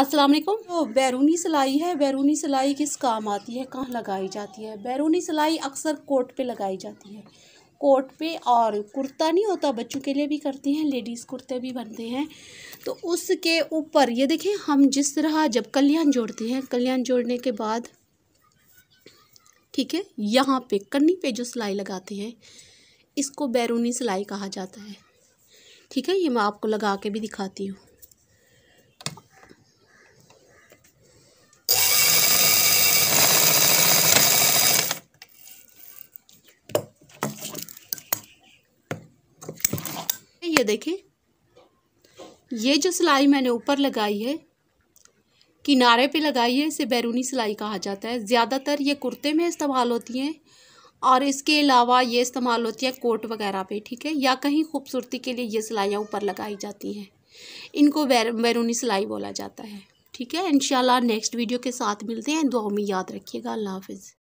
अस्सलाम वालेकुम तो बैरूनी सिलाई है बैरूनी सिलाई किस काम आती है कहाँ लगाई जाती है बैरूनी सिलाई अक्सर कोट पे लगाई जाती है कोट पे और कुर्ता नहीं होता बच्चों के लिए भी करते हैं लेडीज़ कुर्ते भी बनते हैं तो उसके ऊपर ये देखें हम जिस तरह जब कल्याण जोड़ते हैं कल्याण जोड़ने के बाद ठीक है यहाँ पे कन्नी पे जो सिलाई लगाते हैं इसको बैरूनी सिलाई कहा जाता है ठीक है ये मैं आपको लगा के भी दिखाती हूँ ये देखिए ये जो सिलाई मैंने ऊपर लगाई है किनारे पे लगाई है इसे बैरूनी सिलाई कहा जाता है ज़्यादातर ये कुर्ते में इस्तेमाल होती हैं और इसके अलावा ये इस्तेमाल होती है कोट वगैरह पे ठीक है या कहीं खूबसूरती के लिए ये सिलाइयाँ ऊपर लगाई जाती हैं इनको बैरूनी सिलाई बोला जाता है ठीक है इन नेक्स्ट वीडियो के साथ मिलते हैं दुआ में याद रखिएगा अल्लाह हाफिज़